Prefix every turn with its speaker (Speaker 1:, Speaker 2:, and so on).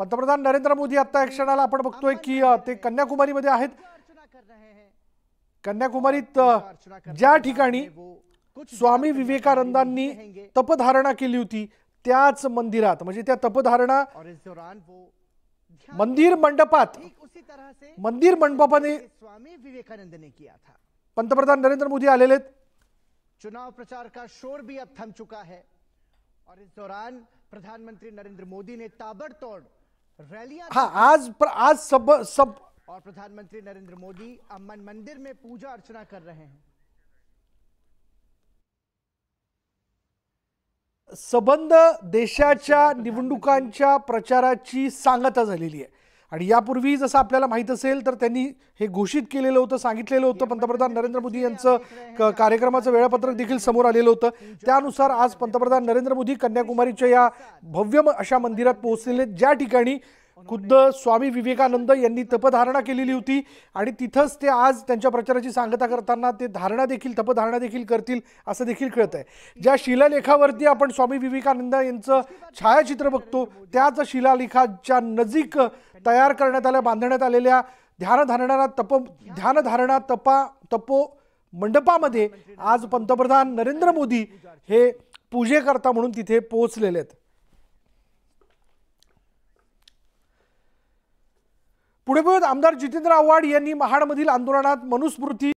Speaker 1: पंतप्रधान नरेंद्र मोदी आता क्षणाला आपण बघतोय की ते कन्याकुमारीमध्ये आहेत कन्याकुमारी ज्यादा ठिकाणी स्वामी विवेकानंद तपधारणा केली होती त्याच मंदिरात म्हणजे तपधारणा मंदिर मंडपात मंदिर मंडपाने स्वामी
Speaker 2: विवेकानंद ने किया था
Speaker 1: पंतप्रधान नरेंद्र मोदी आलेले
Speaker 2: चुनाव प्रचार का शोर भी अब थम चुका है और इस दौरान प्रधानमंत्री नरेंद्र मोदी ने ताबड़तोड़ हाँ आज
Speaker 1: पर आज सब सब
Speaker 2: और प्रधानमंत्री नरेंद्र मोदी अमन मंदिर में पूजा अर्चना कर रहे हैं
Speaker 1: संबंध देशाच्या निवडणुकांच्या प्रचाराची सांगता झालेली आहे आणि यापूर्वी जसं आपल्याला माहीत असेल तर त्यांनी हे घोषित केलेलं होतं सांगितलेलं होतं पंतप्रधान नरेंद्र मोदी यांचं क कार्यक्रमाचं वेळापत्रक देखील समोर आलेलं होतं त्यानुसार आज पंतप्रधान नरेंद्र मोदी कन्याकुमारीच्या या भव्य अशा मंदिरात पोहोचलेले ज्या ठिकाणी खुद्द स्वामी विवेकानंद यांनी तपधारणा केलेली होती आणि तिथंच ते आज त्यांच्या प्रचाराची सांगता करताना ते धारणा देखील तपधारणा देखील करतील असं देखील कळत आहे ज्या शिलालेखावरती आपण स्वामी विवेकानंद यांचं छायाचित्र बघतो त्याच शिलालेखाच्या नजीक तयार करण्यात आल्या बांधण्यात आलेल्या ध्यानधारणा तप ध्यानधारणा तपा तपो मंडपामध्ये आज पंतप्रधान नरेंद्र मोदी हे पूजेकर्ता म्हणून तिथे पोहोचलेले आहेत आमदार जितेंद्र आव्हाड यांनी महाडमधील आंदोलनात मनुस्मृती